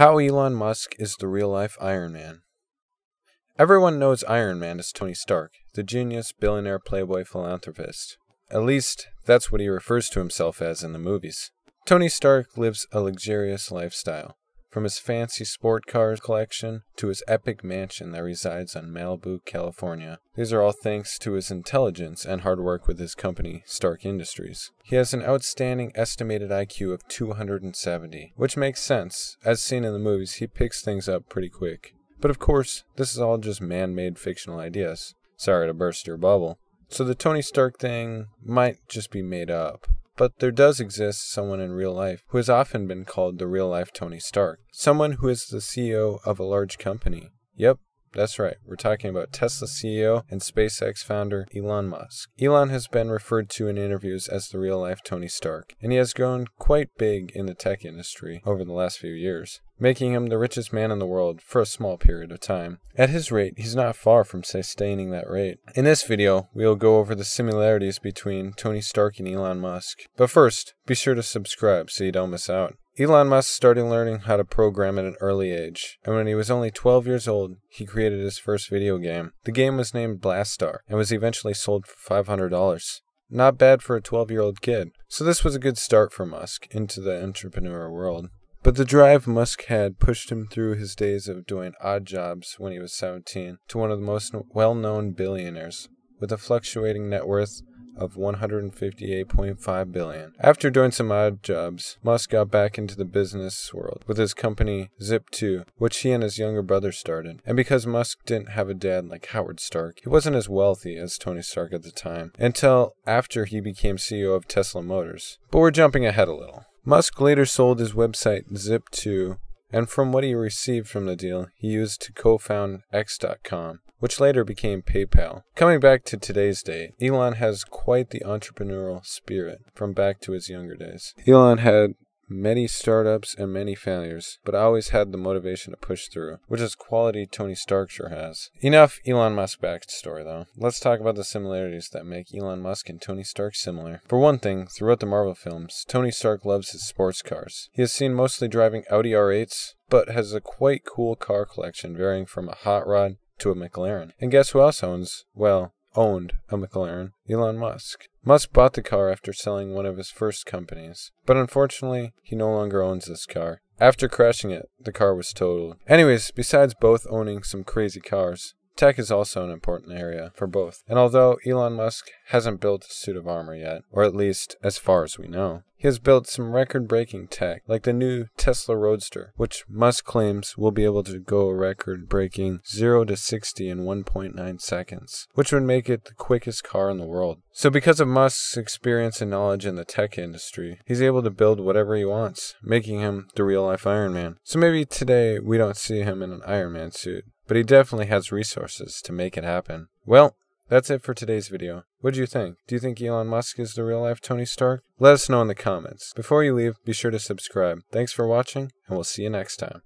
How Elon Musk is the real life Iron Man. Everyone knows Iron Man as Tony Stark, the genius, billionaire, playboy philanthropist. At least, that's what he refers to himself as in the movies. Tony Stark lives a luxurious lifestyle. From his fancy sport car collection to his epic mansion that resides on Malibu, California. These are all thanks to his intelligence and hard work with his company, Stark Industries. He has an outstanding estimated IQ of 270, which makes sense. As seen in the movies, he picks things up pretty quick. But of course, this is all just man made fictional ideas. Sorry to burst your bubble. So the Tony Stark thing might just be made up. But there does exist someone in real life who has often been called the real life Tony Stark, someone who is the CEO of a large company. Yep, that's right, we're talking about Tesla CEO and SpaceX founder Elon Musk. Elon has been referred to in interviews as the real life Tony Stark, and he has grown quite big in the tech industry over the last few years making him the richest man in the world for a small period of time. At his rate, he's not far from sustaining that rate. In this video, we'll go over the similarities between Tony Stark and Elon Musk. But first, be sure to subscribe so you don't miss out. Elon Musk started learning how to program at an early age, and when he was only 12 years old, he created his first video game. The game was named Blastar and was eventually sold for $500. Not bad for a 12 year old kid. So, this was a good start for Musk into the entrepreneur world. But the drive Musk had pushed him through his days of doing odd jobs when he was 17 to one of the most well known billionaires. With a fluctuating net worth, of 158.5 billion. After doing some odd jobs, Musk got back into the business world with his company Zip2, which he and his younger brother started. And because Musk didn't have a dad like Howard Stark, he wasn't as wealthy as Tony Stark at the time until after he became CEO of Tesla Motors. But we're jumping ahead a little. Musk later sold his website Zip2 and from what he received from the deal, he used to co found X.com, which later became PayPal. Coming back to today's day, Elon has quite the entrepreneurial spirit from back to his younger days. Elon had many startups and many failures, but always had the motivation to push through, which is quality Tony Stark sure has. Enough Elon Musk backstory though. Let's talk about the similarities that make Elon Musk and Tony Stark similar. For one thing, throughout the Marvel films, Tony Stark loves his sports cars. He is seen mostly driving Audi R8s, but has a quite cool car collection varying from a hot rod to a McLaren. And guess who else owns, well, owned a McLaren? Elon Musk. Musk bought the car after selling one of his first companies, but unfortunately, he no longer owns this car. After crashing it, the car was totaled. Anyways, besides both owning some crazy cars, Tech is also an important area for both. And although Elon Musk hasn't built a suit of armor yet, or at least as far as we know, he has built some record breaking tech, like the new Tesla Roadster, which Musk claims will be able to go a record breaking 0 to 60 in 1.9 seconds, which would make it the quickest car in the world. So, because of Musk's experience and knowledge in the tech industry, he's able to build whatever he wants, making him the real life Iron Man. So, maybe today we don't see him in an Iron Man suit, but he definitely has resources to make it happen. Well, that's it for today's video. What do you think? Do you think Elon Musk is the real life Tony Stark? Let us know in the comments. Before you leave, be sure to subscribe. Thanks for watching, and we'll see you next time.